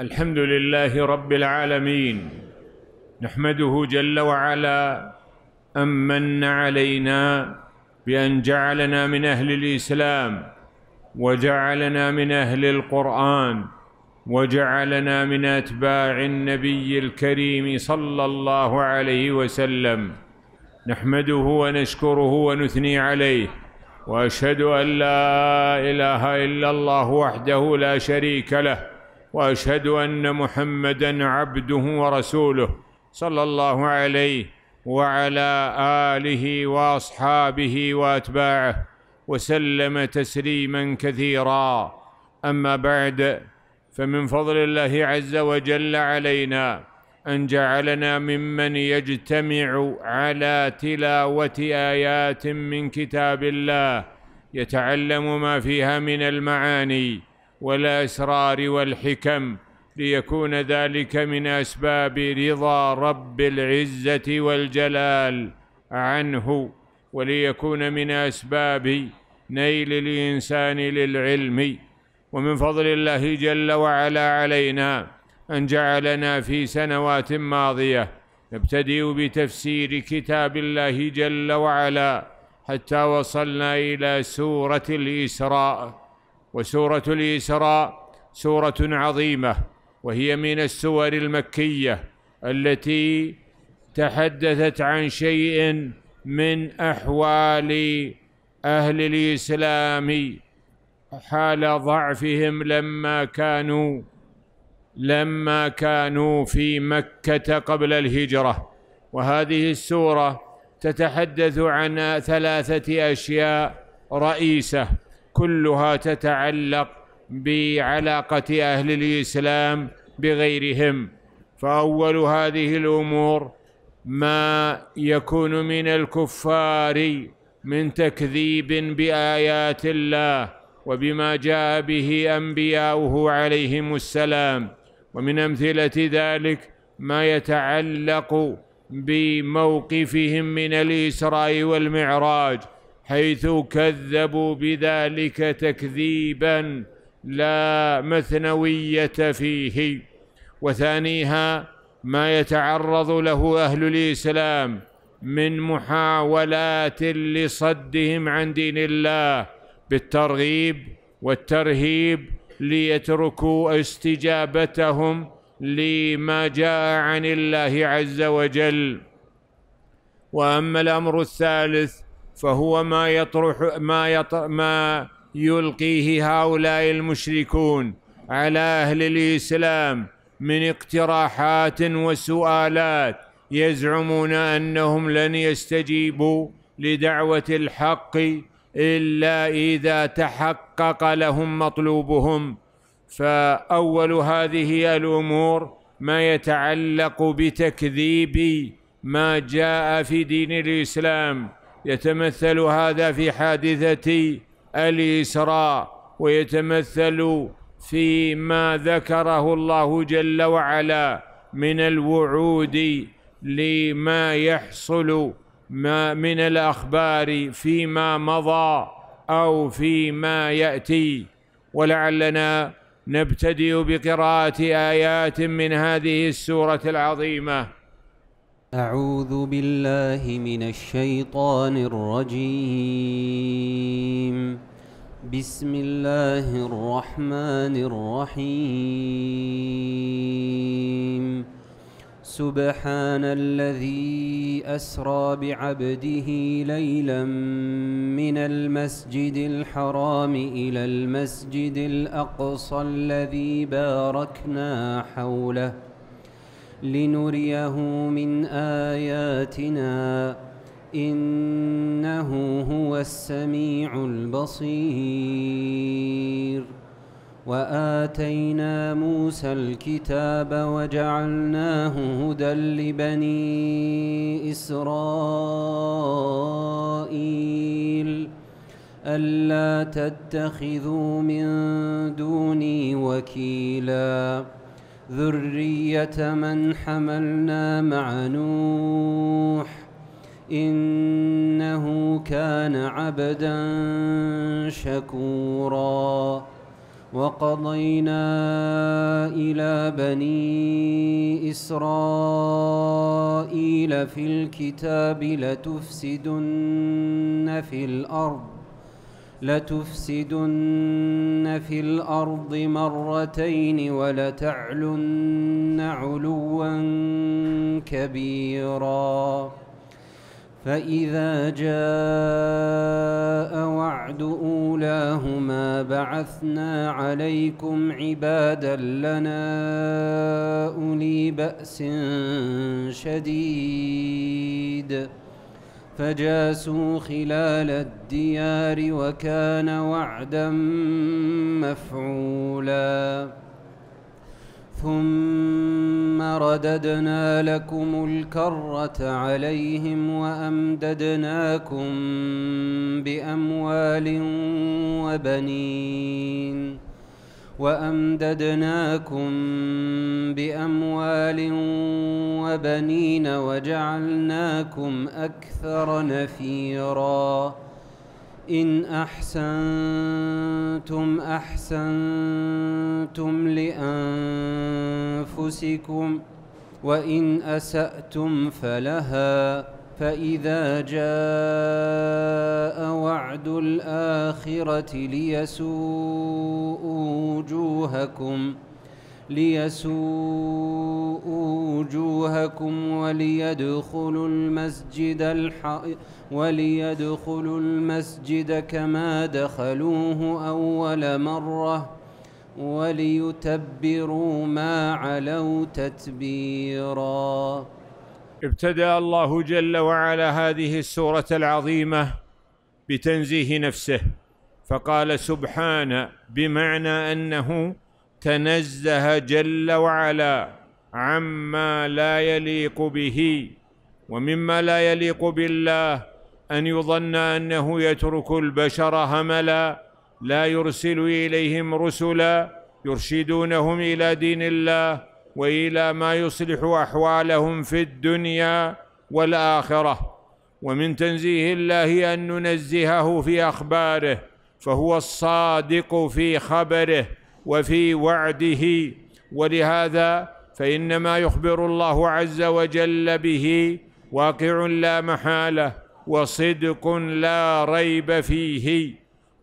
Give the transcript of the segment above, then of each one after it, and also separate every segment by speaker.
Speaker 1: الحمد لله رب العالمين نحمده جل وعلا امن علينا بان جعلنا من اهل الاسلام وجعلنا من اهل القران وجعلنا من اتباع النبي الكريم صلى الله عليه وسلم نحمده ونشكره ونثني عليه واشهد ان لا اله الا الله وحده لا شريك له واشهد ان محمدا عبده ورسوله صلى الله عليه وعلى اله واصحابه واتباعه وسلم تسليما كثيرا اما بعد فمن فضل الله عز وجل علينا ان جعلنا ممن يجتمع على تلاوه ايات من كتاب الله يتعلم ما فيها من المعاني والاسرار والحكم ليكون ذلك من اسباب رضا رب العزه والجلال عنه وليكون من اسباب نيل الانسان للعلم ومن فضل الله جل وعلا علينا ان جعلنا في سنوات ماضيه نبتدئ بتفسير كتاب الله جل وعلا حتى وصلنا الى سوره الاسراء وسوره الاسراء سوره عظيمه وهي من السور المكيه التي تحدثت عن شيء من احوال اهل الاسلام حال ضعفهم لما كانوا لما كانوا في مكه قبل الهجره وهذه السوره تتحدث عن ثلاثه اشياء رئيسه كلها تتعلق بعلاقة أهل الإسلام بغيرهم فأول هذه الأمور ما يكون من الكفار من تكذيب بآيات الله وبما جاء به أنبياؤه عليهم السلام ومن أمثلة ذلك ما يتعلق بموقفهم من الإسراء والمعراج حيث كذبوا بذلك تكذيبا لا مثنويه فيه وثانيها ما يتعرض له اهل الاسلام من محاولات لصدهم عن دين الله بالترغيب والترهيب ليتركوا استجابتهم لما جاء عن الله عز وجل واما الامر الثالث فهو ما يطرح ما يطر ما يلقيه هؤلاء المشركون على اهل الاسلام من اقتراحات وسؤالات يزعمون انهم لن يستجيبوا لدعوه الحق الا اذا تحقق لهم مطلوبهم فاول هذه الامور ما يتعلق بتكذيب ما جاء في دين الاسلام يتمثل هذا في حادثة الإسراء ويتمثل فيما ذكره الله جل وعلا من الوعود لما يحصل ما من الأخبار فيما مضى أو فيما يأتي ولعلنا نبتدئ بقراءة آيات من هذه السورة العظيمة
Speaker 2: أعوذ بالله من الشيطان الرجيم بسم الله الرحمن الرحيم سبحان الذي أسرى بعبده ليلا من المسجد الحرام إلى المسجد الأقصى الذي باركنا حوله لنريه من آياتنا إنه هو السميع البصير وآتينا موسى الكتاب وجعلناه هدى لبني إسرائيل ألا تتخذوا من دوني وكيلاً ذرية من حملنا مع نوح إنه كان عبدا شكورا وقضينا إلى بني إسرائيل في الكتاب لتفسدن في الأرض لتفسدن في الأرض مرتين ولتعلن علوا كبيرا فإذا جاء وعد أولاهما بعثنا عليكم عبادا لنا أولي بأس شديد' فجاسوا خلال الديار وكان وعدا مفعولا ثم رددنا لكم الكرة عليهم وأمددناكم بأموال وبنين وأمددناكم بأموال وبنين وجعلناكم أكثر نفيرا إن أحسنتم أحسنتم لأنفسكم وإن أسأتم فلها فإذا جاء وعد الآخرة ليسوء وجوهكم ليسوء وجوهكم وليدخلوا المسجد الح وليدخلوا المسجد كما دخلوه أول مرة وليتبروا ما علوا تتبيراً ابتدا الله جل وعلا هذه السوره العظيمه
Speaker 1: بتنزيه نفسه فقال سبحان بمعنى انه تنزه جل وعلا عما لا يليق به ومما لا يليق بالله ان يظن انه يترك البشر هملا لا يرسل اليهم رسلا يرشدونهم الى دين الله والى ما يصلح احوالهم في الدنيا والاخره ومن تنزيه الله ان ننزهه في اخباره فهو الصادق في خبره وفي وعده ولهذا فإنما يخبر الله عز وجل به واقع لا محاله وصدق لا ريب فيه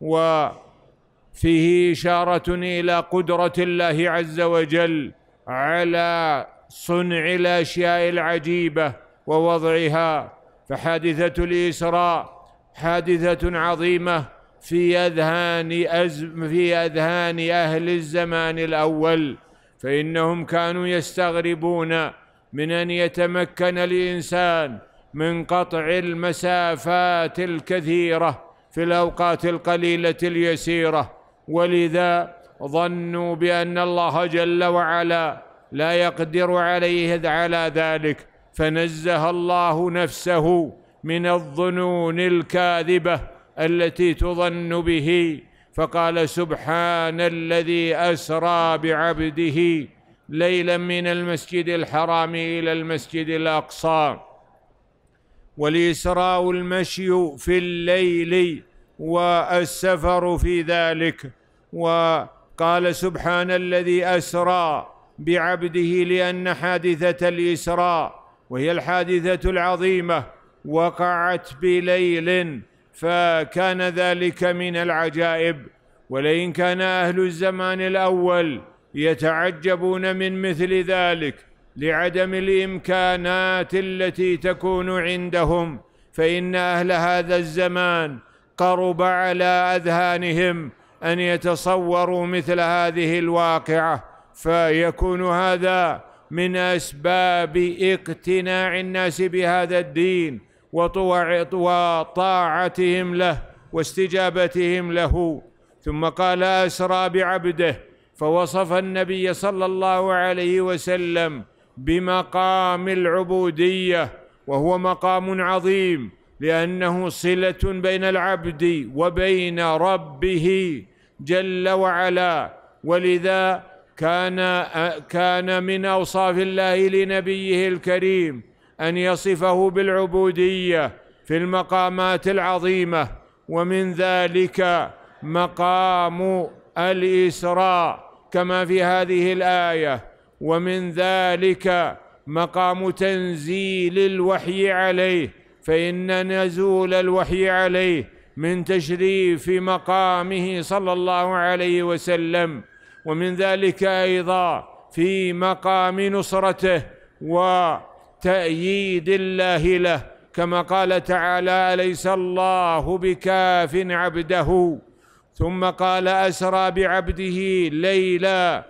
Speaker 1: وفيه اشاره الى قدره الله عز وجل على صنع الاشياء العجيبه ووضعها فحادثه الاسراء حادثه عظيمه في اذهان أزم في اذهان اهل الزمان الاول فانهم كانوا يستغربون من ان يتمكن الانسان من قطع المسافات الكثيره في الاوقات القليله اليسيره ولذا ظنوا بأن الله جل وعلا لا يقدر عليه على ذلك فنزه الله نفسه من الظنون الكاذبة التي تظن به فقال سبحان الذي أسرى بعبده ليلا من المسجد الحرام إلى المسجد الأقصى والإسراء المشي في الليل والسفر في ذلك و قال سبحان الذي اسرى بعبده لان حادثه الاسراء وهي الحادثه العظيمه وقعت بليل فكان ذلك من العجائب ولئن كان اهل الزمان الاول يتعجبون من مثل ذلك لعدم الامكانات التي تكون عندهم فان اهل هذا الزمان قرب على اذهانهم ان يتصوروا مثل هذه الواقعه فيكون هذا من اسباب اقتناع الناس بهذا الدين وطاعتهم له واستجابتهم له ثم قال اسرى بعبده فوصف النبي صلى الله عليه وسلم بمقام العبوديه وهو مقام عظيم لانه صله بين العبد وبين ربه جل وعلا ولذا كان كان من اوصاف الله لنبيه الكريم ان يصفه بالعبوديه في المقامات العظيمه ومن ذلك مقام الاسراء كما في هذه الايه ومن ذلك مقام تنزيل الوحي عليه فان نزول الوحي عليه من تشريف مقامه صلى الله عليه وسلم ومن ذلك ايضا في مقام نصرته وتأييد الله له كما قال تعالى أليس الله بكاف عبده ثم قال أسرى بعبده ليلا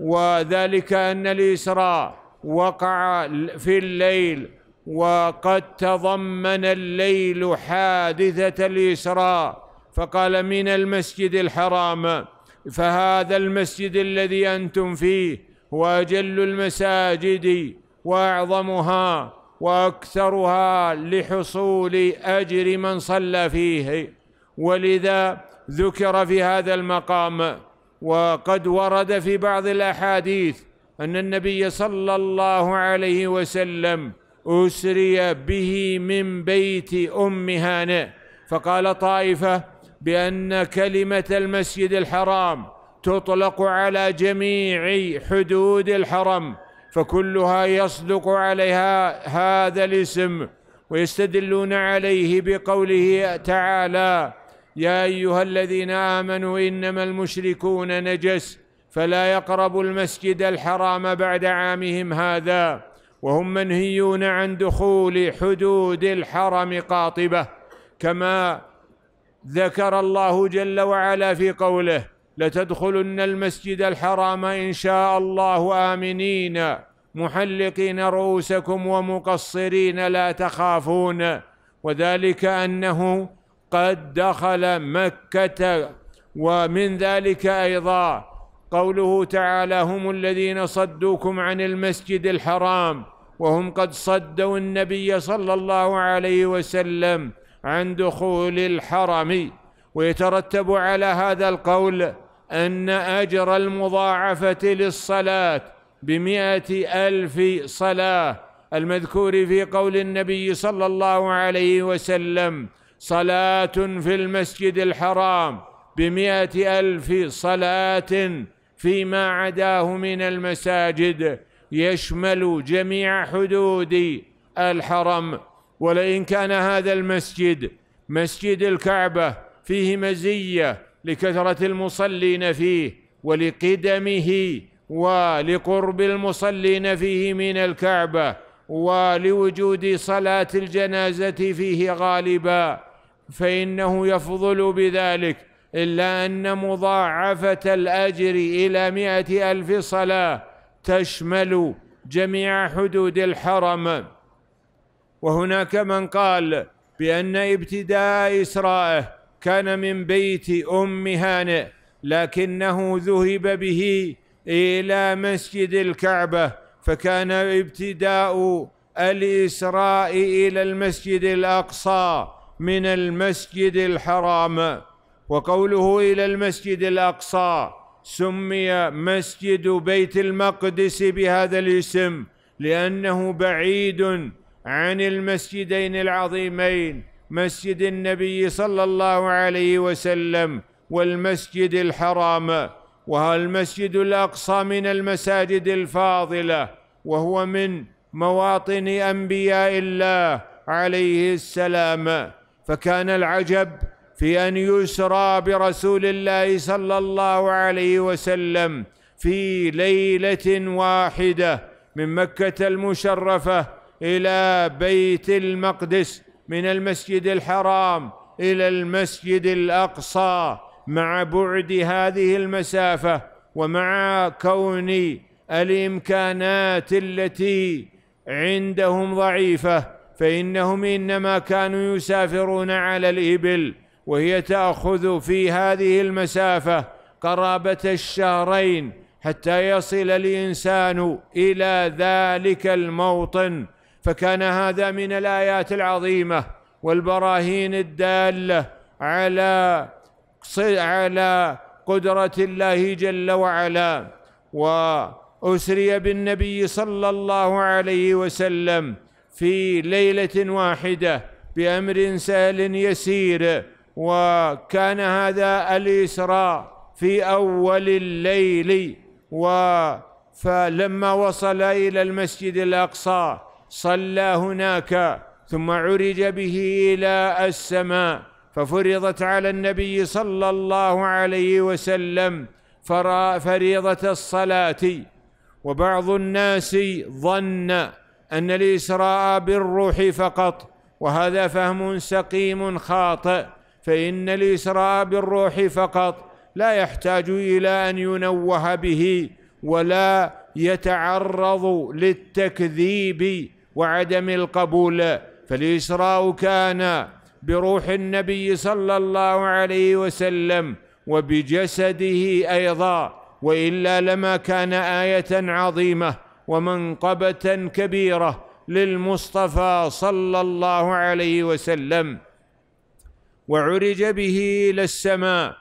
Speaker 1: وذلك أن الإسراء وقع في الليل وقد تضمن الليل حادثة الإسراء فقال من المسجد الحرام فهذا المسجد الذي أنتم فيه هو أجل المساجد وأعظمها وأكثرها لحصول أجر من صلى فيه ولذا ذكر في هذا المقام وقد ورد في بعض الأحاديث أن النبي صلى الله عليه وسلم أسري به من بيت أم هانئ فقال طائفة بأن كلمة المسجد الحرام تطلق على جميع حدود الحرم فكلها يصدق عليها هذا الاسم ويستدلون عليه بقوله تعالى يا ايها الذين امنوا انما المشركون نجس فلا يقربوا المسجد الحرام بعد عامهم هذا وهم منهيون عن دخول حدود الحرم قاطبه كما ذكر الله جل وعلا في قوله لتدخلن المسجد الحرام ان شاء الله امنين محلقين رؤوسكم ومقصرين لا تخافون وذلك انه قد دخل مكه ومن ذلك ايضا قوله تعالى هم الذين صدوكم عن المسجد الحرام وهم قد صدوا النبي صلى الله عليه وسلم عن دخول الحرم ويترتب على هذا القول أن أجر المضاعفة للصلاة بمئة ألف صلاة المذكور في قول النبي صلى الله عليه وسلم صلاة في المسجد الحرام بمئة ألف صلاة فيما عداه من المساجد يشمل جميع حدود الحرم ولئن كان هذا المسجد مسجد الكعبة فيه مزية لكثرة المصلين فيه ولقدمه ولقرب المصلين فيه من الكعبة ولوجود صلاة الجنازة فيه غالبا فإنه يفضل بذلك إلا أن مضاعفة الأجر إلى مائة ألف صلاة تشمل جميع حدود الحرم وهناك من قال بأن ابتداء إسرائه كان من بيت أم هانئ لكنه ذهب به إلى مسجد الكعبة فكان ابتداء الإسراء إلى المسجد الأقصى من المسجد الحرام وقوله الى المسجد الاقصى سمي مسجد بيت المقدس بهذا الاسم لانه بعيد عن المسجدين العظيمين مسجد النبي صلى الله عليه وسلم والمسجد الحرام وهو المسجد الاقصى من المساجد الفاضله وهو من مواطن انبياء الله عليه السلام فكان العجب في ان يسرى برسول الله صلى الله عليه وسلم في ليله واحده من مكه المشرفه الى بيت المقدس من المسجد الحرام الى المسجد الاقصى مع بعد هذه المسافه ومع كون الامكانات التي عندهم ضعيفه فانهم انما كانوا يسافرون على الابل وهي تاخذ في هذه المسافه قرابه الشهرين حتى يصل الانسان الى ذلك الموطن فكان هذا من الايات العظيمه والبراهين الداله على على قدره الله جل وعلا واسري بالنبي صلى الله عليه وسلم في ليله واحده بامر سهل يسير وكان هذا الإسراء في أول الليل و فلما وصل إلى المسجد الأقصى صلى هناك ثم عرج به إلى السماء ففرضت على النبي صلى الله عليه وسلم فريضة الصلاة وبعض الناس ظن أن الإسراء بالروح فقط وهذا فهم سقيم خاطئ فإن الإسراء بالروح فقط لا يحتاج إلى أن ينوه به ولا يتعرض للتكذيب وعدم القبول فالإسراء كان بروح النبي صلى الله عليه وسلم وبجسده أيضا وإلا لما كان آية عظيمة ومنقبة كبيرة للمصطفى صلى الله عليه وسلم وعرج به الى السماء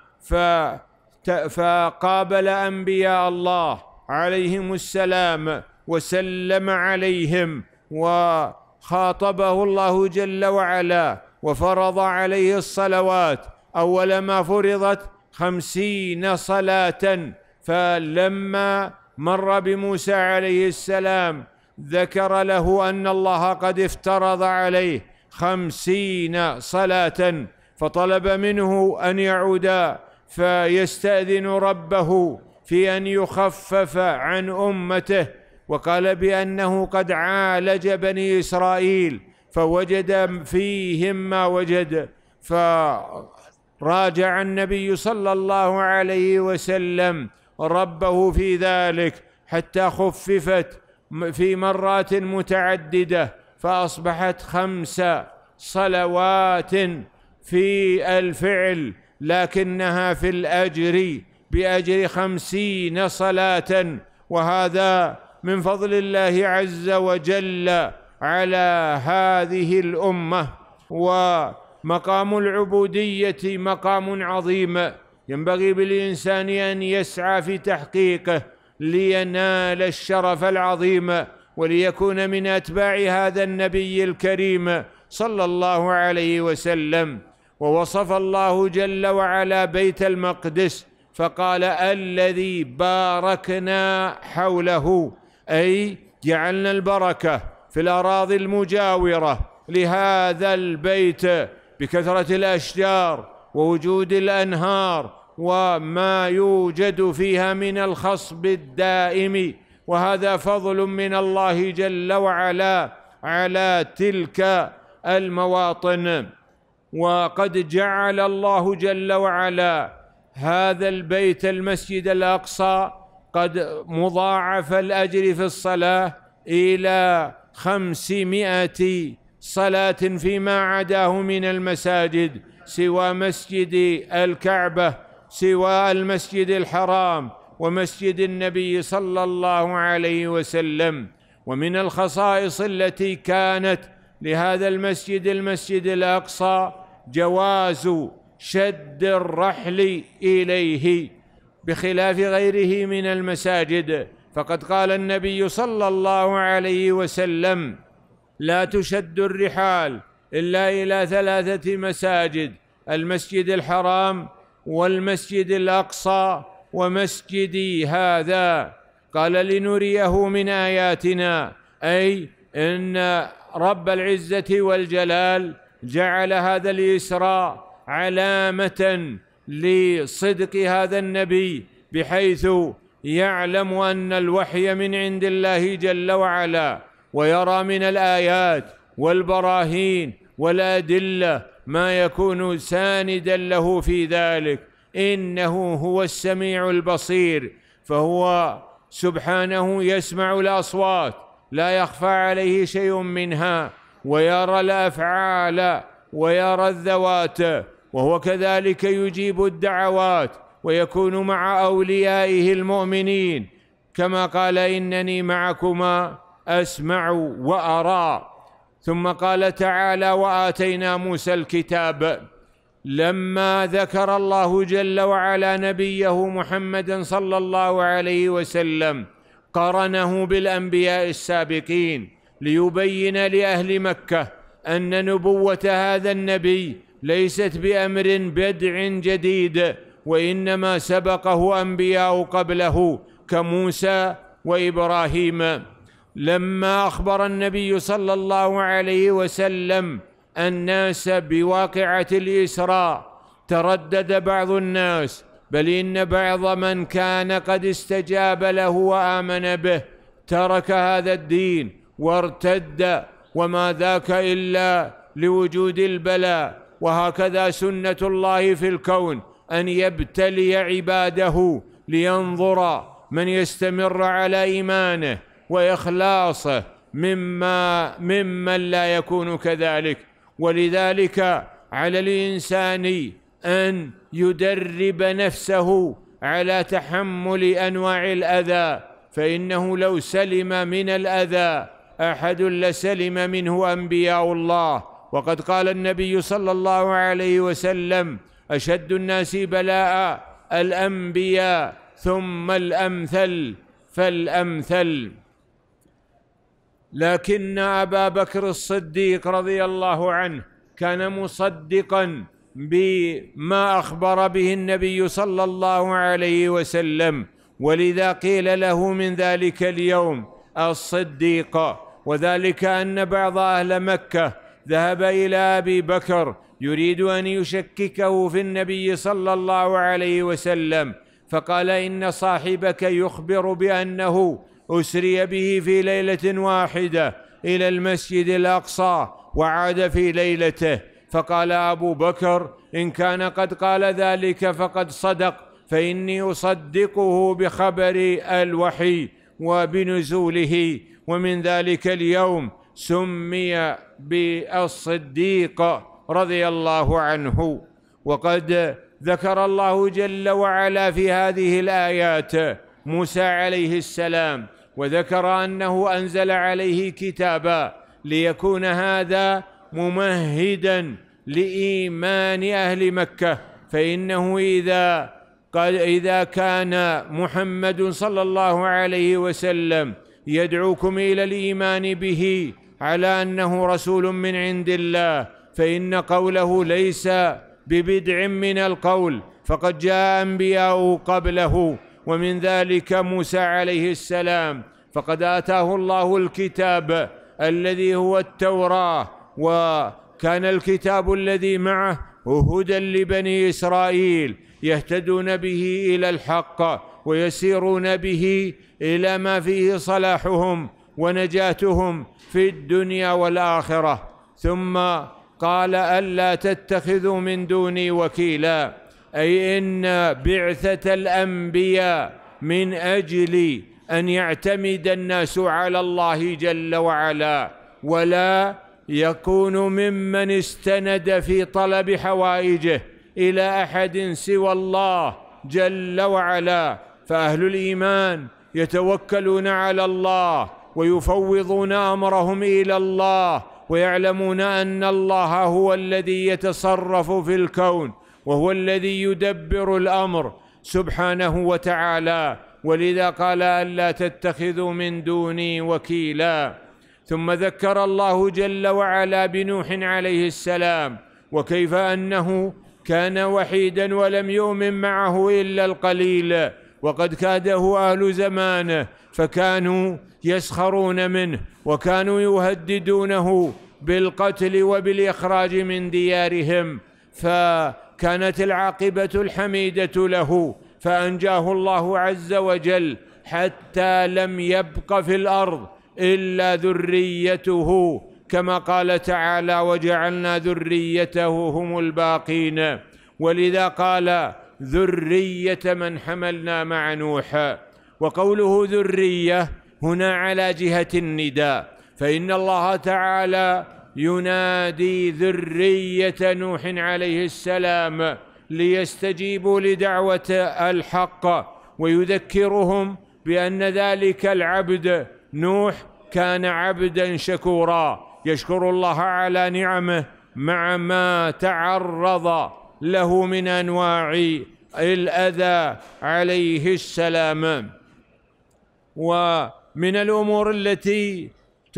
Speaker 1: فقابل انبياء الله عليهم السلام وسلم عليهم وخاطبه الله جل وعلا وفرض عليه الصلوات اول ما فرضت خمسين صلاه فلما مر بموسى عليه السلام ذكر له ان الله قد افترض عليه خمسين صلاه فطلب منه ان يعود فيستاذن ربه في ان يخفف عن امته وقال بانه قد عالج بني اسرائيل فوجد فيهم ما وجد فراجع النبي صلى الله عليه وسلم ربه في ذلك حتى خففت في مرات متعدده فاصبحت خمس صلوات في الفعل لكنها في الأجر بأجر خمسين صلاة وهذا من فضل الله عز وجل على هذه الأمة ومقام العبودية مقام عظيم ينبغي بالإنسان أن يسعى في تحقيقه لينال الشرف العظيم وليكون من أتباع هذا النبي الكريم صلى الله عليه وسلم ووصف الله جل وعلا بيت المقدس فقال الذي باركنا حوله اي جعلنا البركه في الاراضي المجاوره لهذا البيت بكثره الاشجار ووجود الانهار وما يوجد فيها من الخصب الدائم وهذا فضل من الله جل وعلا على تلك المواطن وقد جعل الله جل وعلا هذا البيت المسجد الاقصى قد مضاعف الاجر في الصلاه الى خمسمائه صلاه فيما عداه من المساجد سوى مسجد الكعبه سوى المسجد الحرام ومسجد النبي صلى الله عليه وسلم ومن الخصائص التي كانت لهذا المسجد المسجد الاقصى جواز شد الرحل اليه بخلاف غيره من المساجد فقد قال النبي صلى الله عليه وسلم لا تشد الرحال الا الى ثلاثه مساجد المسجد الحرام والمسجد الاقصى ومسجدي هذا قال لنريه من اياتنا اي ان رب العزه والجلال جعل هذا الإسراء علامة لصدق هذا النبي بحيث يعلم أن الوحي من عند الله جل وعلا ويرى من الآيات والبراهين والأدلة ما يكون ساندا له في ذلك إنه هو السميع البصير فهو سبحانه يسمع الأصوات لا يخفى عليه شيء منها ويرى الافعال ويرى الذوات وهو كذلك يجيب الدعوات ويكون مع اوليائه المؤمنين كما قال انني معكما اسمع وارى ثم قال تعالى واتينا موسى الكتاب لما ذكر الله جل وعلا نبيه محمدا صلى الله عليه وسلم قرنه بالانبياء السابقين ليبين لاهل مكه ان نبوه هذا النبي ليست بامر بدع جديد وانما سبقه انبياء قبله كموسى وابراهيم لما اخبر النبي صلى الله عليه وسلم الناس بواقعه الاسراء تردد بعض الناس بل ان بعض من كان قد استجاب له وامن به ترك هذا الدين وارتد وما ذاك الا لوجود البلاء وهكذا سنه الله في الكون ان يبتلي عباده لينظر من يستمر على ايمانه واخلاصه مما ممن لا يكون كذلك ولذلك على الانسان ان يدرب نفسه على تحمل انواع الاذى فانه لو سلم من الاذى احد لسلم منه انبياء الله وقد قال النبي صلى الله عليه وسلم اشد الناس بلاء الانبياء ثم الامثل فالامثل لكن ابا بكر الصديق رضي الله عنه كان مصدقا بما اخبر به النبي صلى الله عليه وسلم ولذا قيل له من ذلك اليوم الصديق وذلك أن بعض أهل مكة ذهب إلى أبي بكر يريد أن يشككه في النبي صلى الله عليه وسلم فقال إن صاحبك يخبر بأنه أسري به في ليلة واحدة إلى المسجد الأقصى وعاد في ليلته فقال أبو بكر إن كان قد قال ذلك فقد صدق فإني أصدقه بخبر الوحي وبنزوله ومن ذلك اليوم سمي بالصديق رضي الله عنه وقد ذكر الله جل وعلا في هذه الايات موسى عليه السلام وذكر انه انزل عليه كتابا ليكون هذا ممهدا لايمان اهل مكه فانه اذا قال اذا كان محمد صلى الله عليه وسلم يدعوكم الى الايمان به على انه رسول من عند الله فان قوله ليس ببدع من القول فقد جاء انبياء قبله ومن ذلك موسى عليه السلام فقد اتاه الله الكتاب الذي هو التوراه وكان الكتاب الذي معه هدى لبني اسرائيل يهتدون به الى الحق ويسيرون به الى ما فيه صلاحهم ونجاتهم في الدنيا والاخره ثم قال الا تتخذوا من دوني وكيلا اي ان بعثه الانبياء من اجل ان يعتمد الناس على الله جل وعلا ولا يكون ممن استند في طلب حوائجه الى احد سوى الله جل وعلا فاهل الايمان يتوكلون على الله ويفوضون امرهم الى الله ويعلمون ان الله هو الذي يتصرف في الكون وهو الذي يدبر الامر سبحانه وتعالى ولذا قال الا تتخذوا من دوني وكيلا ثم ذكر الله جل وعلا بنوح عليه السلام وكيف انه كان وحيدا ولم يؤمن معه الا القليل وقد كاده اهل زمانه فكانوا يسخرون منه وكانوا يهددونه بالقتل وبالاخراج من ديارهم فكانت العاقبه الحميده له فانجاه الله عز وجل حتى لم يبق في الارض الا ذريته كما قال تعالى وجعلنا ذريته هم الباقين ولذا قال ذرية من حملنا مع نوح وقوله ذرية هنا على جهة النداء فإن الله تعالى ينادي ذرية نوح عليه السلام ليستجيبوا لدعوة الحق ويذكرهم بأن ذلك العبد نوح كان عبدا شكورا يشكر الله على نعمه مع ما تعرض له من انواع الاذى عليه السلام ومن الامور التي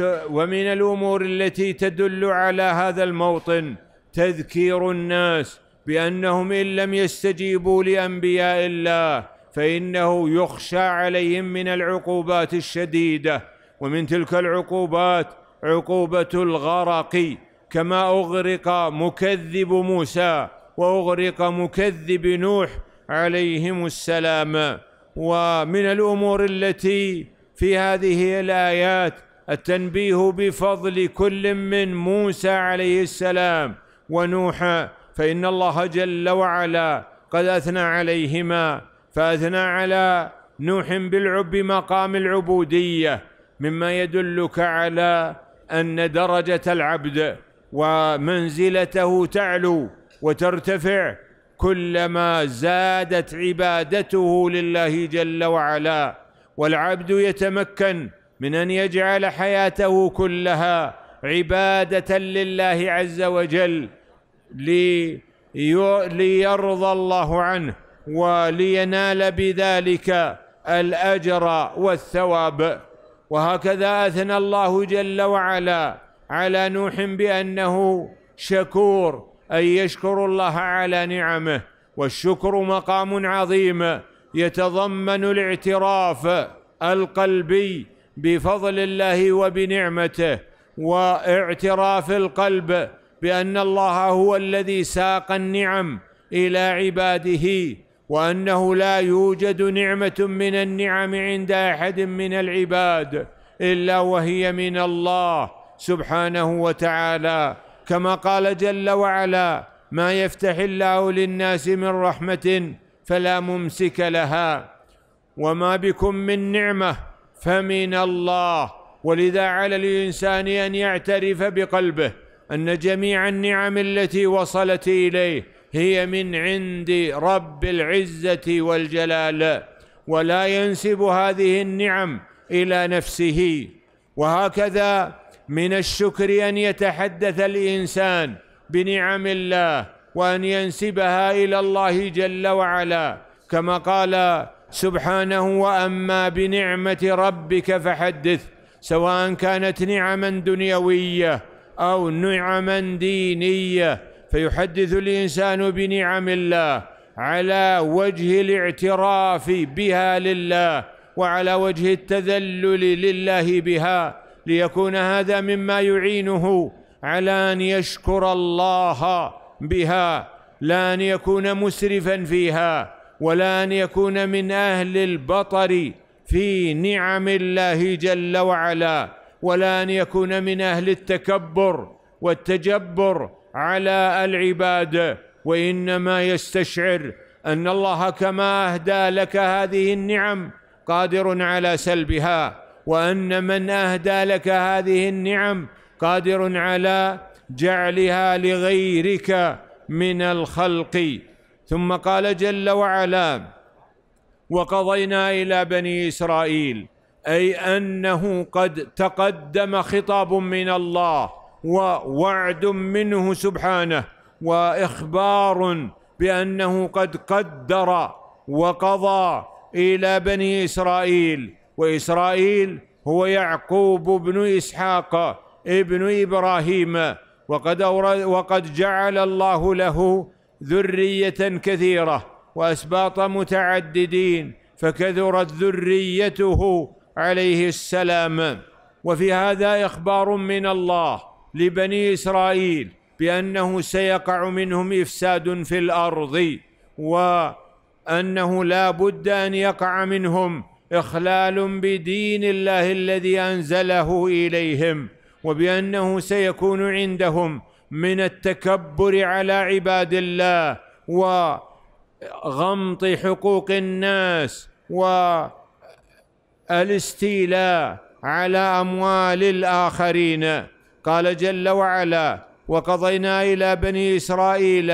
Speaker 1: ومن الامور التي تدل على هذا الموطن تذكير الناس بانهم ان لم يستجيبوا لانبياء الله فانه يخشى عليهم من العقوبات الشديده ومن تلك العقوبات عقوبه الغرق كما اغرق مكذب موسى واغرق مكذب نوح عليهم السلام ومن الامور التي في هذه الايات التنبيه بفضل كل من موسى عليه السلام ونوح فان الله جل وعلا قد اثنى عليهما فاثنى على نوح بالعب مقام العبوديه مما يدلك على ان درجه العبد ومنزلته تعلو وترتفع كلما زادت عبادته لله جل وعلا والعبد يتمكن من ان يجعل حياته كلها عباده لله عز وجل ليرضى الله عنه ولينال بذلك الاجر والثواب وهكذا اثنى الله جل وعلا على نوح بانه شكور أن يشكروا الله على نعمه والشكر مقام عظيم يتضمن الاعتراف القلبي بفضل الله وبنعمته واعتراف القلب بأن الله هو الذي ساق النعم إلى عباده وأنه لا يوجد نعمة من النعم عند أحد من العباد إلا وهي من الله سبحانه وتعالى كما قال جل وعلا ما يفتح الله للناس من رحمه فلا ممسك لها وما بكم من نعمه فمن الله ولذا على الانسان ان يعترف بقلبه ان جميع النعم التي وصلت اليه هي من عند رب العزه والجلال ولا ينسب هذه النعم الى نفسه وهكذا من الشكر ان يتحدث الانسان بنعم الله وان ينسبها الى الله جل وعلا كما قال سبحانه واما بنعمه ربك فحدث سواء كانت نعما دنيويه او نعما دينيه فيحدث الانسان بنعم الله على وجه الاعتراف بها لله وعلى وجه التذلل لله بها ليكون هذا مما يعينه على ان يشكر الله بها لا ان يكون مسرفا فيها ولا ان يكون من اهل البطر في نعم الله جل وعلا ولا ان يكون من اهل التكبر والتجبر على العباد وانما يستشعر ان الله كما اهدى لك هذه النعم قادر على سلبها وان من اهدى لك هذه النعم قادر على جعلها لغيرك من الخلق ثم قال جل وعلا وقضينا الى بني اسرائيل اي انه قد تقدم خطاب من الله ووعد منه سبحانه واخبار بانه قد قدر وقضى الى بني اسرائيل وإسرائيل هو يعقوب بن إسحاق ابن إبراهيم وقد أورد وقد جعل الله له ذرية كثيرة وأسباط متعددين فكثرت ذريته عليه السلام وفي هذا إخبار من الله لبني إسرائيل بأنه سيقع منهم إفساد في الأرض وأنه لا بد أن يقع منهم اخلال بدين الله الذي انزله اليهم وبانه سيكون عندهم من التكبر على عباد الله وغمط حقوق الناس والاستيلاء على اموال الاخرين قال جل وعلا وقضينا الى بني اسرائيل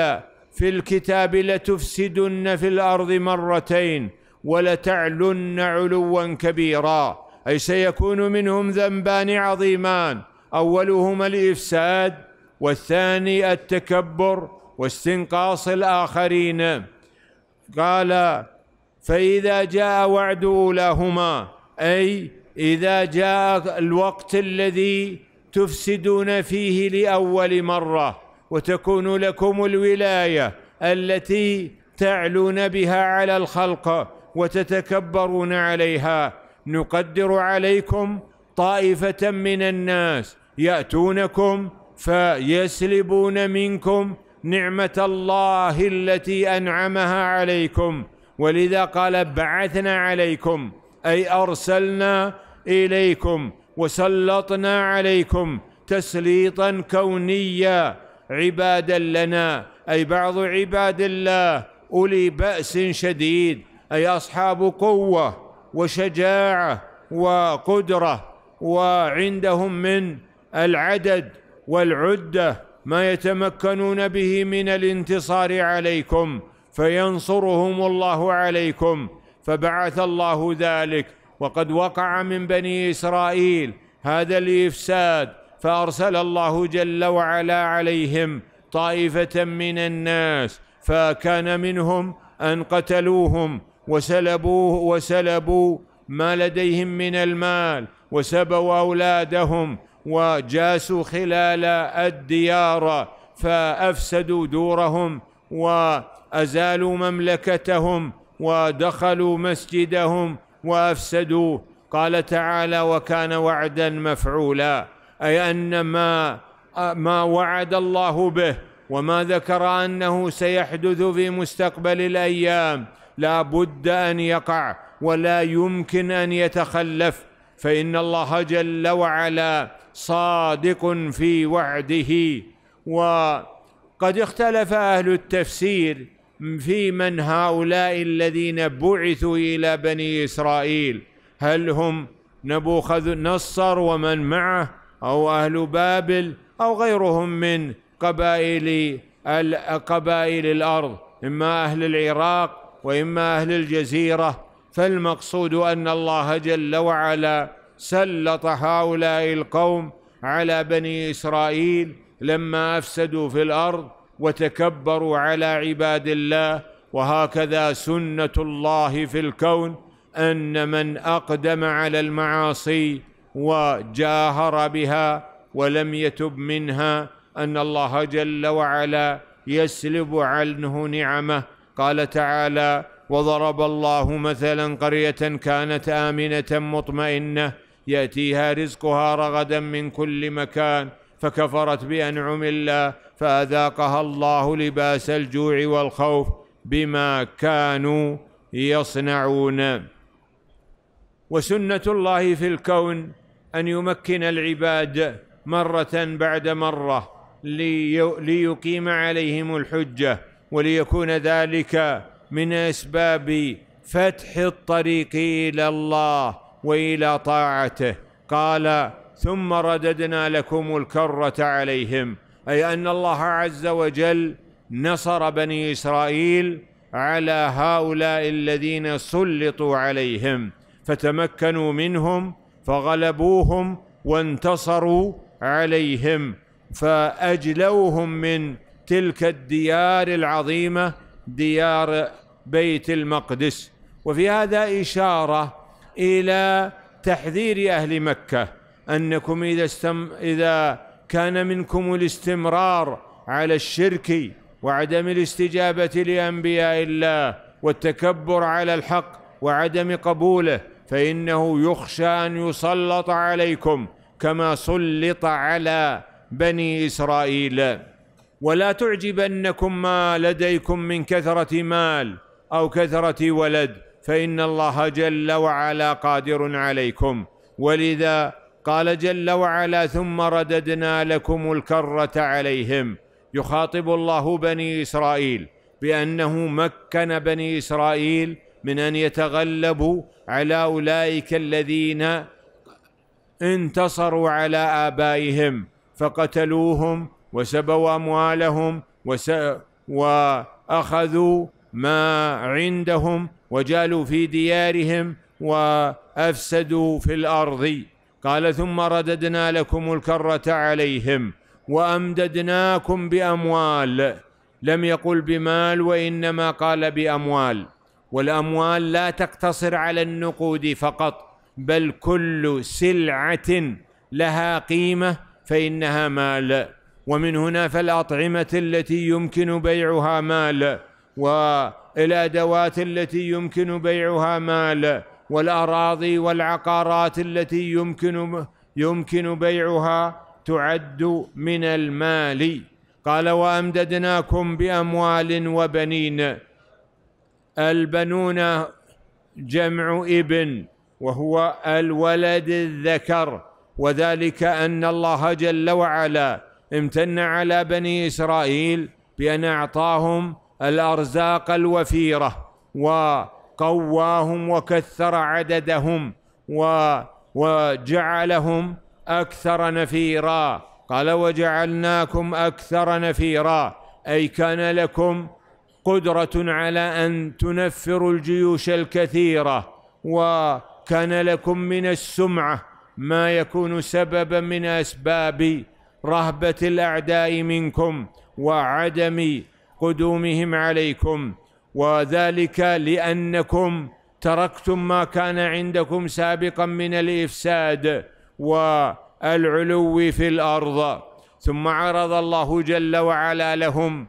Speaker 1: في الكتاب لتفسدن في الارض مرتين ولتعلن علوا كبيرا اي سيكون منهم ذنبان عظيمان اولهما الافساد والثاني التكبر واستنقاص الاخرين قال فاذا جاء وعد اولاهما اي اذا جاء الوقت الذي تفسدون فيه لاول مره وتكون لكم الولايه التي تعلون بها على الخلق وتتكبرون عليها نقدر عليكم طائفة من الناس يأتونكم فيسلبون منكم نعمة الله التي أنعمها عليكم ولذا قال بعثنا عليكم أي أرسلنا إليكم وسلطنا عليكم تسليطا كونيا عبادا لنا أي بعض عباد الله أولي بأس شديد اي اصحاب قوه وشجاعه وقدره وعندهم من العدد والعده ما يتمكنون به من الانتصار عليكم فينصرهم الله عليكم فبعث الله ذلك وقد وقع من بني اسرائيل هذا الافساد فارسل الله جل وعلا عليهم طائفه من الناس فكان منهم ان قتلوهم وسلبوه وسلبوا ما لديهم من المال وسبوا أولادهم وجاسوا خلال الديار فأفسدوا دورهم وأزالوا مملكتهم ودخلوا مسجدهم وأفسدوه قال تعالى وكان وعدا مفعولا أي أن ما ما وعد الله به وما ذكر أنه سيحدث في مستقبل الأيام لا بد ان يقع ولا يمكن ان يتخلف فان الله جل وعلا صادق في وعده وقد اختلف اهل التفسير في من هؤلاء الذين بعثوا الى بني اسرائيل هل هم نبوخذ نصر ومن معه او اهل بابل او غيرهم من قبائل قبائل الارض اما اهل العراق واما اهل الجزيره فالمقصود ان الله جل وعلا سلط هؤلاء القوم على بني اسرائيل لما افسدوا في الارض وتكبروا على عباد الله وهكذا سنه الله في الكون ان من اقدم على المعاصي وجاهر بها ولم يتب منها ان الله جل وعلا يسلب عنه نعمه قال تعالى وضرب الله مثلا قريه كانت امنه مطمئنه ياتيها رزقها رغدا من كل مكان فكفرت بانعم الله فاذاقها الله لباس الجوع والخوف بما كانوا يصنعون وسنه الله في الكون ان يمكن العباد مره بعد مره ليقيم عليهم الحجه وليكون ذلك من اسباب فتح الطريق الى الله والى طاعته قال ثم رددنا لكم الكره عليهم اي ان الله عز وجل نصر بني اسرائيل على هؤلاء الذين سلطوا عليهم فتمكنوا منهم فغلبوهم وانتصروا عليهم فاجلوهم من تلك الديار العظيمه ديار بيت المقدس وفي هذا اشاره الى تحذير اهل مكه انكم اذا استم اذا كان منكم الاستمرار على الشرك وعدم الاستجابه لانبياء الله والتكبر على الحق وعدم قبوله فانه يخشى ان يسلط عليكم كما سلط على بني اسرائيل ولا تعجبنكم ما لديكم من كثرة مال أو كثرة ولد فإن الله جل وعلا قادر عليكم ولذا قال جل وعلا ثم رددنا لكم الكرة عليهم يخاطب الله بني إسرائيل بأنه مكن بني إسرائيل من أن يتغلبوا على أولئك الذين انتصروا على آبائهم فقتلوهم وسبوا اموالهم وس... واخذوا ما عندهم وجالوا في ديارهم وافسدوا في الارض قال ثم رددنا لكم الكره عليهم وامددناكم باموال لم يقل بمال وانما قال باموال والاموال لا تقتصر على النقود فقط بل كل سلعه لها قيمه فانها مال ومن هنا فالأطعمة التي يمكن بيعها مال والأدوات التي يمكن بيعها مال والأراضي والعقارات التي يمكن يمكن بيعها تعد من المال قال وأمددناكم بأموال وبنين البنون جمع ابن وهو الولد الذكر وذلك أن الله جل وعلا امتن على بني اسرائيل بان اعطاهم الارزاق الوفيره وقواهم وكثر عددهم و وجعلهم اكثر نفيرا قال وجعلناكم اكثر نفيرا اي كان لكم قدره على ان تنفروا الجيوش الكثيره وكان لكم من السمعه ما يكون سببا من اسباب رهبة الأعداء منكم وعدم قدومهم عليكم وذلك لأنكم تركتم ما كان عندكم سابقا من الإفساد والعلو في الأرض ثم عرض الله جل وعلا لهم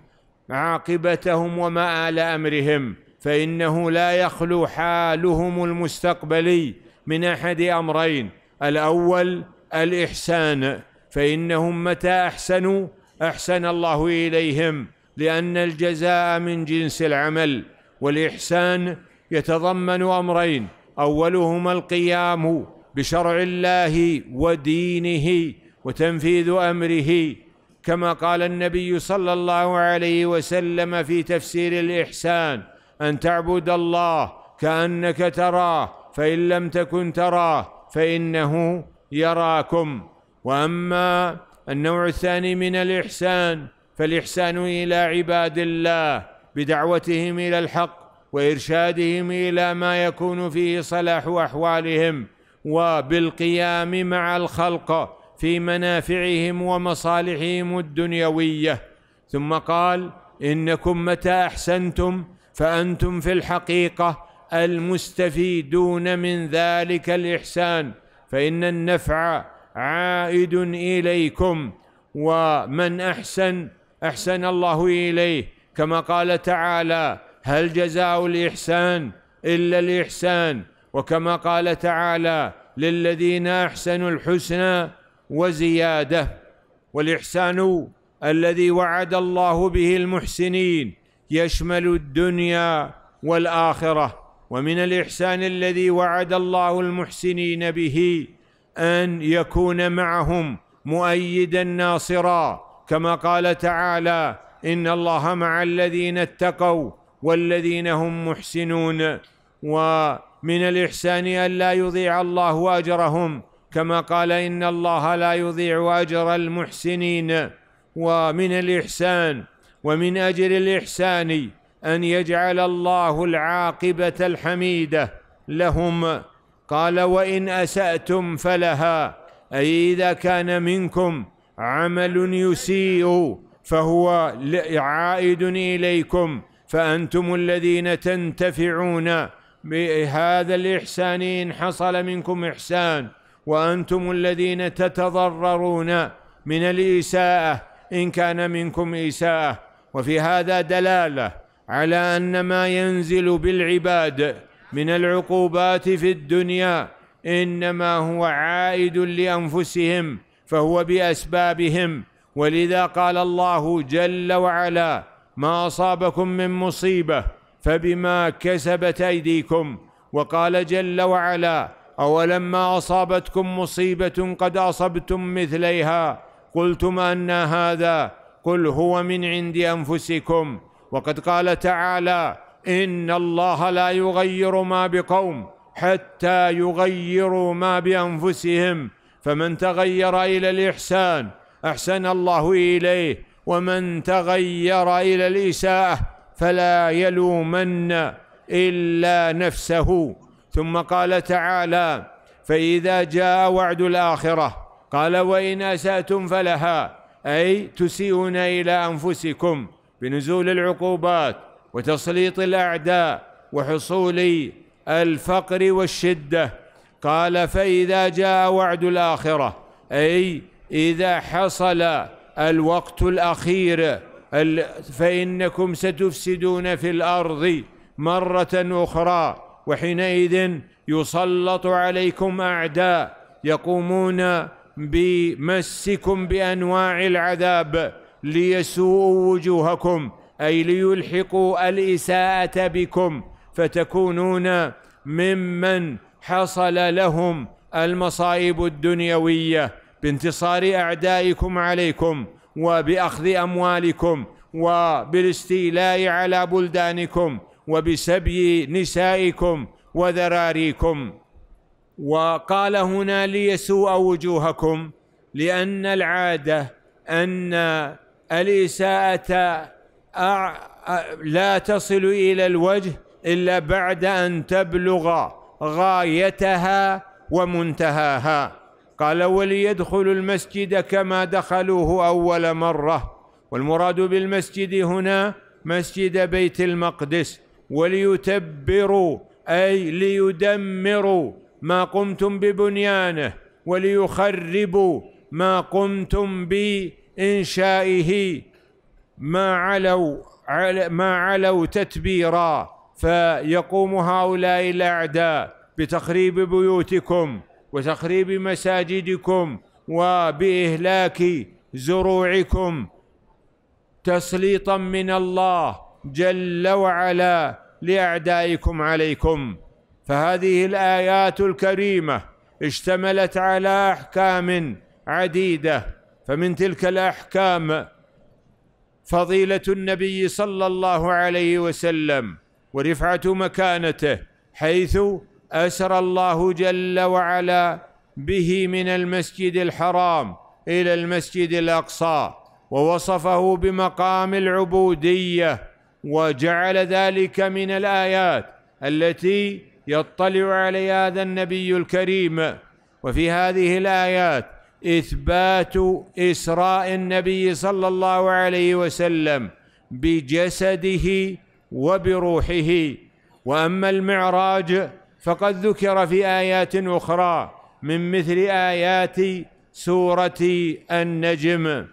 Speaker 1: عاقبتهم ومآل أمرهم فإنه لا يخلو حالهم المستقبلي من أحد أمرين الأول الإحسان فإنهم متى أحسنوا أحسن الله إليهم لأن الجزاء من جنس العمل والإحسان يتضمن أمرين أولهما القيام بشرع الله ودينه وتنفيذ أمره كما قال النبي صلى الله عليه وسلم في تفسير الإحسان أن تعبد الله كأنك تراه فإن لم تكن تراه فإنه يراكم واما النوع الثاني من الاحسان فالاحسان الى عباد الله بدعوتهم الى الحق وارشادهم الى ما يكون فيه صلاح احوالهم وبالقيام مع الخلق في منافعهم ومصالحهم الدنيويه ثم قال انكم متى احسنتم فانتم في الحقيقه المستفيدون من ذلك الاحسان فان النفع عائد إليكم ومن أحسن أحسن الله إليه كما قال تعالى هل جزاء الإحسان إلا الإحسان وكما قال تعالى للذين أحسنوا الحسنى وزيادة والإحسان الذي وعد الله به المحسنين يشمل الدنيا والآخرة ومن الإحسان الذي وعد الله المحسنين به ان يكون معهم مؤيدا ناصرا كما قال تعالى ان الله مع الذين اتقوا والذين هم محسنون ومن الاحسان ان لا يضيع الله اجرهم كما قال ان الله لا يضيع اجر المحسنين ومن الاحسان ومن اجل الاحسان ان يجعل الله العاقبه الحميده لهم قال وان اساتم فلها اي اذا كان منكم عمل يسيء فهو عائد اليكم فانتم الذين تنتفعون بهذا الاحسان ان حصل منكم احسان وانتم الذين تتضررون من الاساءه ان كان منكم اساءه وفي هذا دلاله على ان ما ينزل بالعباد من العقوبات في الدنيا انما هو عائد لانفسهم فهو باسبابهم ولذا قال الله جل وعلا ما اصابكم من مصيبه فبما كسبت ايديكم وقال جل وعلا اولما اصابتكم مصيبه قد اصبتم مثليها قلتم ان هذا قل هو من عند انفسكم وقد قال تعالى ان الله لا يغير ما بقوم حتى يغيروا ما بانفسهم فمن تغير الى الاحسان احسن الله اليه ومن تغير الى الاساءه فلا يلومن الا نفسه ثم قال تعالى فاذا جاء وعد الاخره قال وان اساتم فلها اي تسيئون الى انفسكم بنزول العقوبات وتسليط الاعداء وحصول الفقر والشده قال فاذا جاء وعد الاخره اي اذا حصل الوقت الاخير فانكم ستفسدون في الارض مره اخرى وحينئذ يسلط عليكم اعداء يقومون بمسكم بانواع العذاب ليسوءوا وجوهكم أي ليلحقوا الإساءة بكم فتكونون ممن حصل لهم المصائب الدنيوية بانتصار أعدائكم عليكم وبأخذ أموالكم وبالاستيلاء على بلدانكم وبسبي نسائكم وذراريكم وقال هنا ليسوء وجوهكم لأن العادة أن الإساءة لا تصل إلى الوجه إلا بعد أن تبلغ غايتها ومنتهاها قال وليدخلوا المسجد كما دخلوه أول مرة والمراد بالمسجد هنا مسجد بيت المقدس وليتبروا أي ليدمروا ما قمتم ببنيانه وليخربوا ما قمتم بإنشائه ما علوا ما علوا تتبيرا فيقوم هؤلاء الاعداء بتخريب بيوتكم وتخريب مساجدكم وباهلاك زروعكم تسليطا من الله جل وعلا لاعدائكم عليكم فهذه الايات الكريمه اشتملت على احكام عديده فمن تلك الاحكام فضيله النبي صلى الله عليه وسلم ورفعه مكانته حيث اسرى الله جل وعلا به من المسجد الحرام الى المسجد الاقصى ووصفه بمقام العبوديه وجعل ذلك من الايات التي يطلع عليها هذا النبي الكريم وفي هذه الايات اثبات اسراء النبي صلى الله عليه وسلم بجسده وبروحه واما المعراج فقد ذكر في ايات اخرى من مثل ايات سوره النجم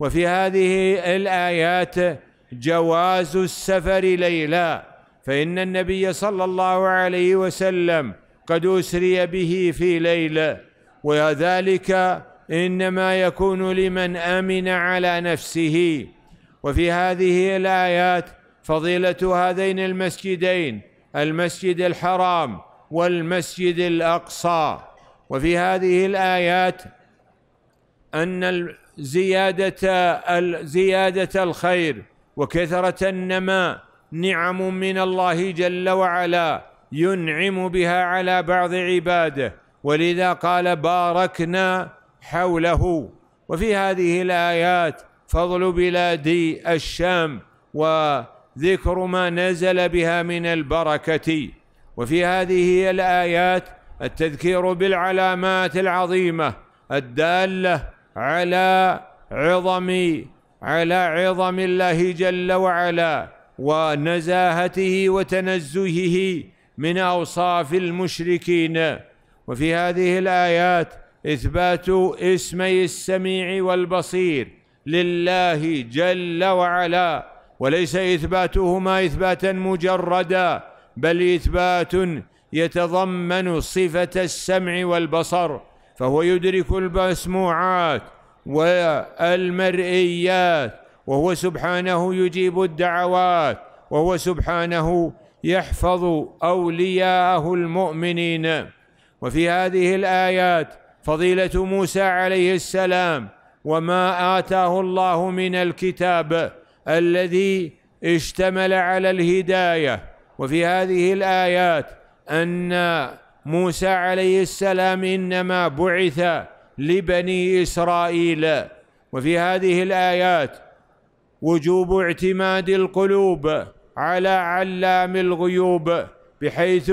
Speaker 1: وفي هذه الايات جواز السفر ليلا فان النبي صلى الله عليه وسلم قد اسري به في ليله وذلك انما يكون لمن امن على نفسه وفي هذه الايات فضيله هذين المسجدين المسجد الحرام والمسجد الاقصى وفي هذه الايات ان زياده زياده الخير وكثره النماء نعم من الله جل وعلا ينعم بها على بعض عباده ولذا قال باركنا حوله وفي هذه الآيات فضل بلاد الشام وذكر ما نزل بها من البركة وفي هذه الآيات التذكير بالعلامات العظيمة الدالة على عظم على عظم الله جل وعلا ونزاهته وتنزهه من أوصاف المشركين وفي هذه الآيات اثبات اسمي السميع والبصير لله جل وعلا وليس اثباتهما اثباتا مجردا بل اثبات يتضمن صفه السمع والبصر فهو يدرك المسموعات والمرئيات وهو سبحانه يجيب الدعوات وهو سبحانه يحفظ اولياءه المؤمنين وفي هذه الايات فضيلة موسى عليه السلام وما آتاه الله من الكتاب الذي اشتمل على الهداية وفي هذه الآيات أن موسى عليه السلام إنما بعث لبني إسرائيل وفي هذه الآيات وجوب اعتماد القلوب على علام الغيوب بحيث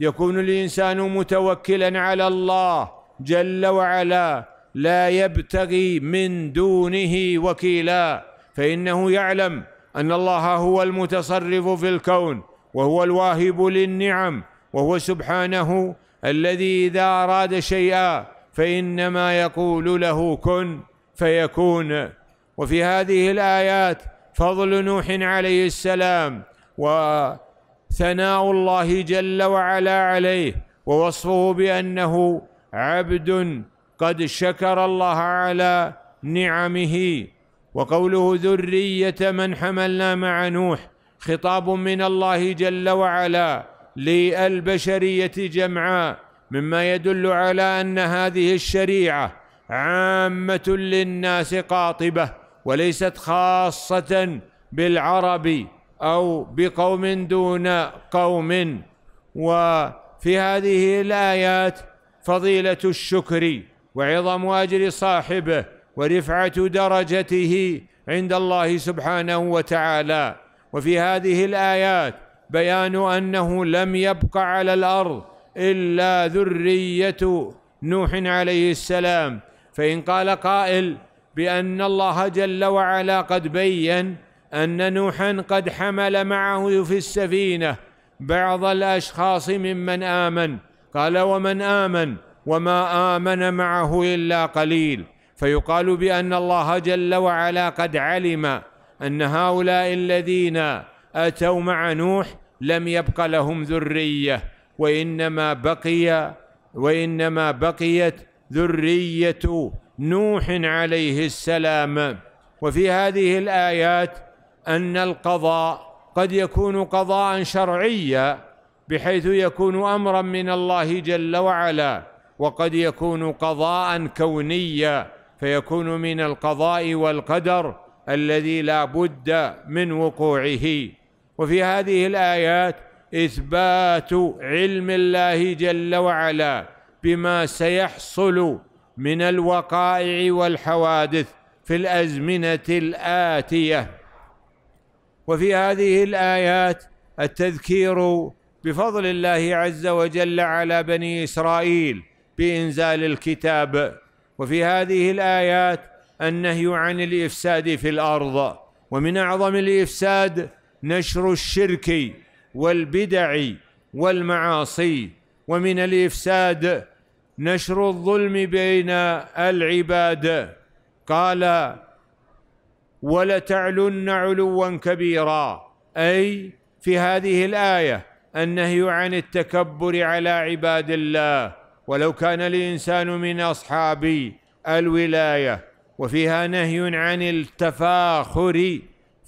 Speaker 1: يكون الإنسان متوكلا على الله جل وعلا لا يبتغي من دونه وكيلا فانه يعلم ان الله هو المتصرف في الكون وهو الواهب للنعم وهو سبحانه الذي اذا اراد شيئا فانما يقول له كن فيكون وفي هذه الايات فضل نوح عليه السلام وثناء الله جل وعلا عليه ووصفه بانه عبد قد شكر الله على نعمه وقوله ذرية من حملنا مع نوح خطاب من الله جل وعلا للبشرية جمعاء مما يدل على أن هذه الشريعة عامة للناس قاطبة وليست خاصة بالعرب أو بقوم دون قوم وفي هذه الآيات فضيله الشكر وعظم اجر صاحبه ورفعه درجته عند الله سبحانه وتعالى وفي هذه الايات بيان انه لم يبق على الارض الا ذريه نوح عليه السلام فان قال قائل بان الله جل وعلا قد بين ان نوحا قد حمل معه في السفينه بعض الاشخاص ممن امن قال ومن آمن وما آمن معه إلا قليل فيقال بأن الله جل وعلا قد علم أن هؤلاء الذين أتوا مع نوح لم يبق لهم ذرية وإنما بقي وإنما بقيت ذرية نوح عليه السلام وفي هذه الآيات أن القضاء قد يكون قضاء شرعيا بحيث يكون امرا من الله جل وعلا وقد يكون قضاء كونيا فيكون من القضاء والقدر الذي لا بد من وقوعه وفي هذه الايات اثبات علم الله جل وعلا بما سيحصل من الوقائع والحوادث في الازمنه الاتيه وفي هذه الايات التذكير بفضل الله عز وجل على بني اسرائيل بانزال الكتاب وفي هذه الايات النهي عن الافساد في الارض ومن اعظم الافساد نشر الشرك والبدع والمعاصي ومن الافساد نشر الظلم بين العباد قال ولتعلن علوا كبيرا اي في هذه الايه النهي عن التكبر على عباد الله ولو كان الانسان من اصحاب الولايه وفيها نهي عن التفاخر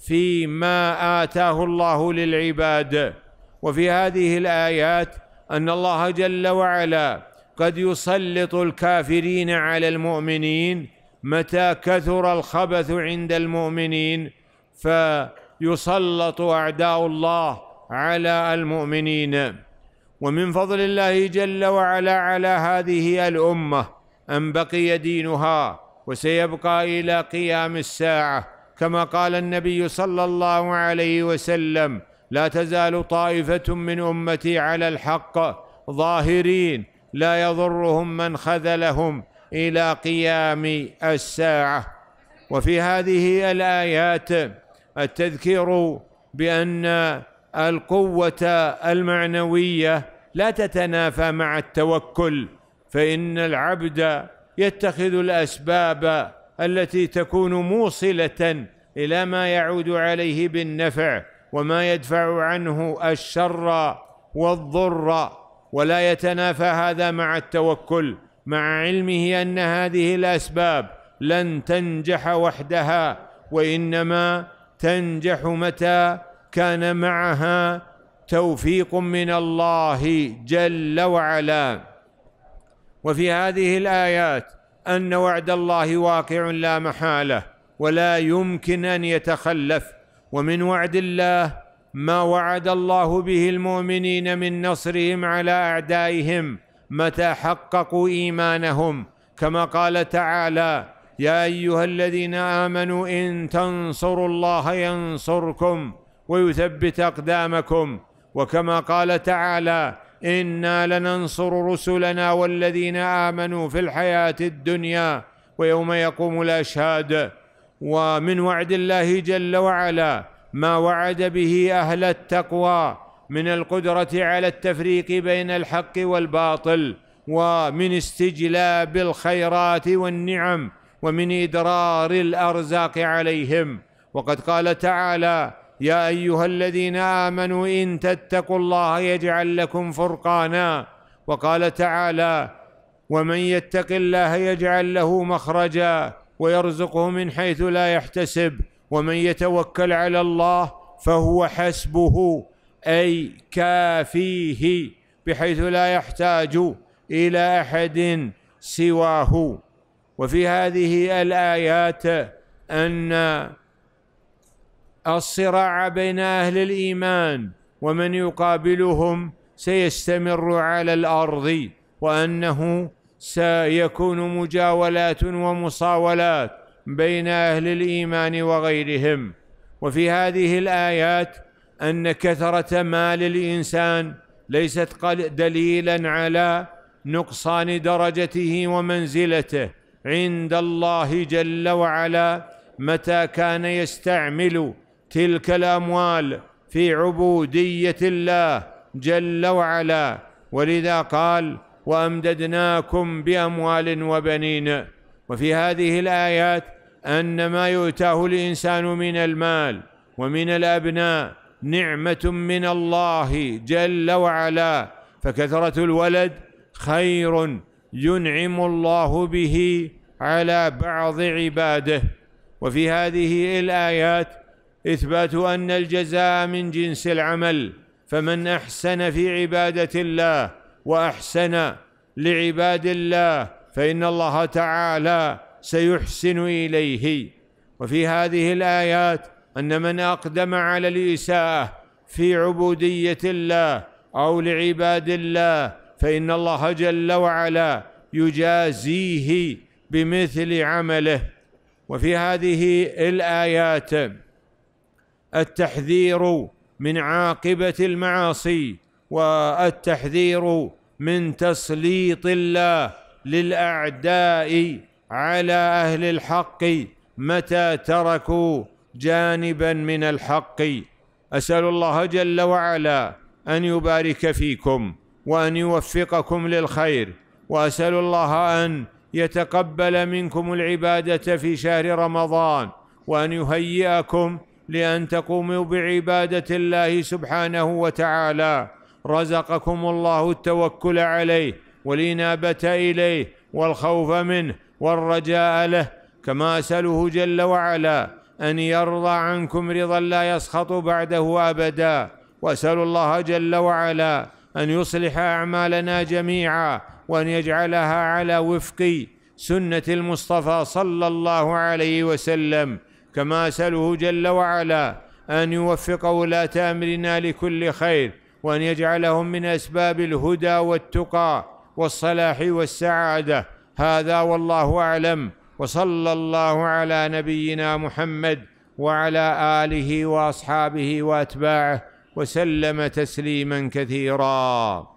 Speaker 1: فيما اتاه الله للعباد وفي هذه الايات ان الله جل وعلا قد يسلط الكافرين على المؤمنين متى كثر الخبث عند المؤمنين فيسلط اعداء الله على المؤمنين ومن فضل الله جل وعلا على هذه الامه ان بقي دينها وسيبقى الى قيام الساعه كما قال النبي صلى الله عليه وسلم لا تزال طائفه من امتي على الحق ظاهرين لا يضرهم من خذلهم الى قيام الساعه وفي هذه الايات التذكير بان القوه المعنويه لا تتنافى مع التوكل فان العبد يتخذ الاسباب التي تكون موصله الى ما يعود عليه بالنفع وما يدفع عنه الشر والضر ولا يتنافى هذا مع التوكل مع علمه ان هذه الاسباب لن تنجح وحدها وانما تنجح متى كان معها توفيق من الله جل وعلا وفي هذه الايات ان وعد الله واقع لا محاله ولا يمكن ان يتخلف ومن وعد الله ما وعد الله به المؤمنين من نصرهم على اعدائهم متى حققوا ايمانهم كما قال تعالى يا ايها الذين امنوا ان تنصروا الله ينصركم ويثبت اقدامكم وكما قال تعالى انا لننصر رسلنا والذين امنوا في الحياه الدنيا ويوم يقوم الاشهاد ومن وعد الله جل وعلا ما وعد به اهل التقوى من القدره على التفريق بين الحق والباطل ومن استجلاب الخيرات والنعم ومن ادرار الارزاق عليهم وقد قال تعالى يا ايها الذين امنوا ان تتقوا الله يجعل لكم فرقانا وقال تعالى ومن يتق الله يجعل له مخرجا ويرزقه من حيث لا يحتسب ومن يتوكل على الله فهو حسبه اي كافيه بحيث لا يحتاج الى احد سواه وفي هذه الايات ان الصراع بين اهل الايمان ومن يقابلهم سيستمر على الارض وانه سيكون مجاولات ومصاولات بين اهل الايمان وغيرهم وفي هذه الايات ان كثره مال الانسان ليست دليلا على نقصان درجته ومنزلته عند الله جل وعلا متى كان يستعمل تلك الاموال في عبوديه الله جل وعلا ولذا قال وامددناكم باموال وبنين وفي هذه الايات ان ما يؤتاه الانسان من المال ومن الابناء نعمه من الله جل وعلا فكثره الولد خير ينعم الله به على بعض عباده وفي هذه الايات اثبات ان الجزاء من جنس العمل فمن احسن في عباده الله واحسن لعباد الله فان الله تعالى سيحسن اليه وفي هذه الايات ان من اقدم على الاساءه في عبوديه الله او لعباد الله فان الله جل وعلا يجازيه بمثل عمله وفي هذه الايات التحذير من عاقبه المعاصي والتحذير من تسليط الله للاعداء على اهل الحق متى تركوا جانبا من الحق اسال الله جل وعلا ان يبارك فيكم وان يوفقكم للخير واسال الله ان يتقبل منكم العباده في شهر رمضان وان يهيئكم لان تقوموا بعباده الله سبحانه وتعالى رزقكم الله التوكل عليه والانابه اليه والخوف منه والرجاء له كما اساله جل وعلا ان يرضى عنكم رضا لا يسخط بعده ابدا واسال الله جل وعلا ان يصلح اعمالنا جميعا وان يجعلها على وفق سنه المصطفى صلى الله عليه وسلم كما اساله جل وعلا ان يوفق ولاه امرنا لكل خير وان يجعلهم من اسباب الهدى والتقى والصلاح والسعاده هذا والله اعلم وصلى الله على نبينا محمد وعلى اله واصحابه واتباعه وسلم تسليما كثيرا